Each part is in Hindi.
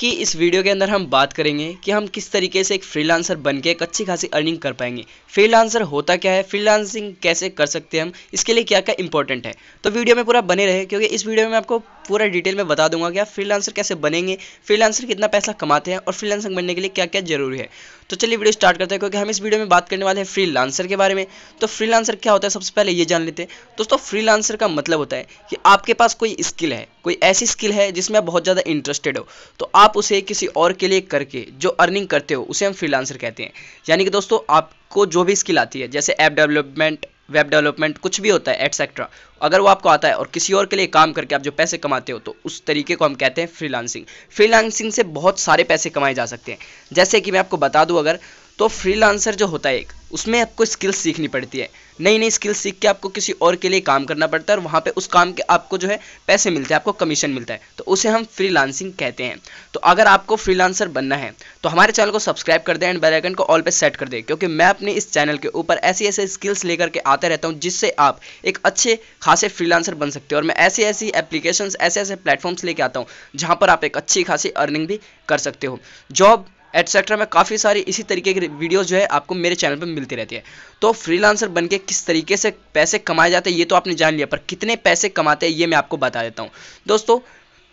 कि इस वीडियो के अंदर हम बात करेंगे कि हम किस तरीके से एक फ्रीलांसर बन के एक अच्छी खासी अर्निंग कर पाएंगे फ्रीलांसर होता क्या है फ्रीलांसिंग कैसे कर सकते हैं हम इसके लिए क्या क्या इंपॉर्टेंट है तो वीडियो में पूरा बने रहे क्योंकि इस वीडियो में आपको पूरा डिटेल में बता दूंगा कि आप फ्रीलांसर कैसे बनेंगे फ्रीलांसर कितना पैसा कमाते हैं और फ्रीलांसर बनने के लिए क्या क्या जरूरी है तो चलिए वीडियो स्टार्ट करते हैं क्योंकि हम इस वीडियो में बात करने वाले हैं फ्रीलांसर के बारे में तो फ्रीलांसर क्या होता है सबसे पहले ये जान लेते हैं दोस्तों फ्रीलांसर का मतलब होता है कि आपके पास कोई स्किल है कोई ऐसी स्किल है जिसमें आप बहुत ज़्यादा इंटरेस्टेड हो तो आप उसे किसी और के लिए करके जो अर्निंग करते हो उसे हम फ्रीलांसर कहते हैं यानी कि दोस्तों आपको जो भी स्किल आती है जैसे ऐप डेवलपमेंट वेब डेवलपमेंट कुछ भी होता है एटसेट्रा अगर वो आपको आता है और किसी और के लिए काम करके आप जो पैसे कमाते हो तो उस तरीके को हम कहते हैं फ्रीलांसिंग फ्रीलांसिंग से बहुत सारे पैसे कमाए जा सकते हैं जैसे कि मैं आपको बता दूं अगर तो फ्रीलांसर जो होता है एक उसमें आपको स्किल्स सीखनी पड़ती है नई नई स्किल्स सीख के आपको किसी और के लिए काम करना पड़ता है और वहाँ पे उस काम के आपको जो है पैसे मिलते हैं आपको कमीशन मिलता है तो उसे हम फ्रीलांसिंग कहते हैं तो अगर आपको फ्रीलांसर बनना है तो हमारे चैनल को सब्सक्राइब कर दें एंड बेलाइकन को ऑल पे सेट कर दें क्योंकि मैं अपने इस चैनल के ऊपर ऐसी ऐसे स्किल्स लेकर के आते रहता हूँ जिससे आप एक अच्छे खासे फ्रीलांसर बन सकते हो और मैं ऐसी ऐसी एप्लीकेशन ऐसे ऐसे प्लेटफॉर्म्स लेके आता हूँ जहाँ पर आप एक अच्छी खासी अर्निंग भी कर सकते हो जॉब एट्सेट्रा में काफ़ी सारी इसी तरीके की वीडियोज़ जो है आपको मेरे चैनल पर मिलती रहती है तो फ्रीलांसर बन के किस तरीके से पैसे कमाए जाते हैं ये तो आपने जान लिया पर कितने पैसे कमाते हैं ये मैं आपको बता देता हूँ दोस्तों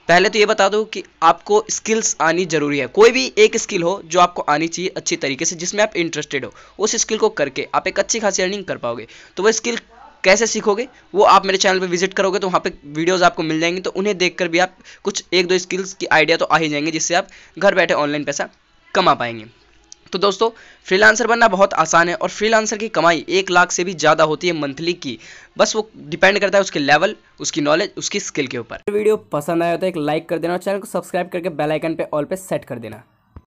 पहले तो ये बता दूँ कि आपको स्किल्स आनी जरूरी है कोई भी एक स्किल हो जो आपको आनी चाहिए अच्छी तरीके से जिसमें आप इंटरेस्टेड हो उस स्किल को करके आप एक अच्छी खासी अर्निंग कर पाओगे तो वो स्किल कैसे सीखोगे वो आप मेरे चैनल पे विजिट करोगे तो वहाँ पे वीडियोस आपको मिल जाएंगी तो उन्हें देखकर भी आप कुछ एक दो स्किल्स की आइडिया तो आ ही जाएंगे जिससे आप घर बैठे ऑनलाइन पैसा कमा पाएंगे तो दोस्तों फ्रीलांसर बनना बहुत आसान है और फ्रीलांसर की कमाई एक लाख से भी ज़्यादा होती है मंथली की बस वो डिपेंड करता है उसके लेवल उसकी नॉलेज उसकी स्किल के ऊपर वीडियो पसंद आया तो एक लाइक कर देना और चैनल को सब्सक्राइब करके बेलाइकन पर ऑल पर सेट कर देना